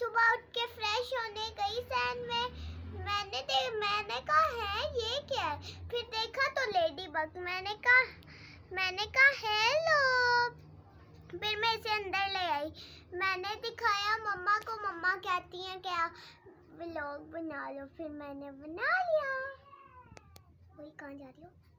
सुबह उठ के फ्रेश होने गई सैन में मैंने दे मैंने कहा है ये क्या है फिर देखा तो लेडी बग मैंने कहा मैंने कहा हेलो फिर मैं इसे अंदर ले आई मैंने दिखाया मम्मा को मम्मा कहती हैं क्या ब्लॉग बना लो फिर मैंने बना लिया वही कहाँ जा रही हो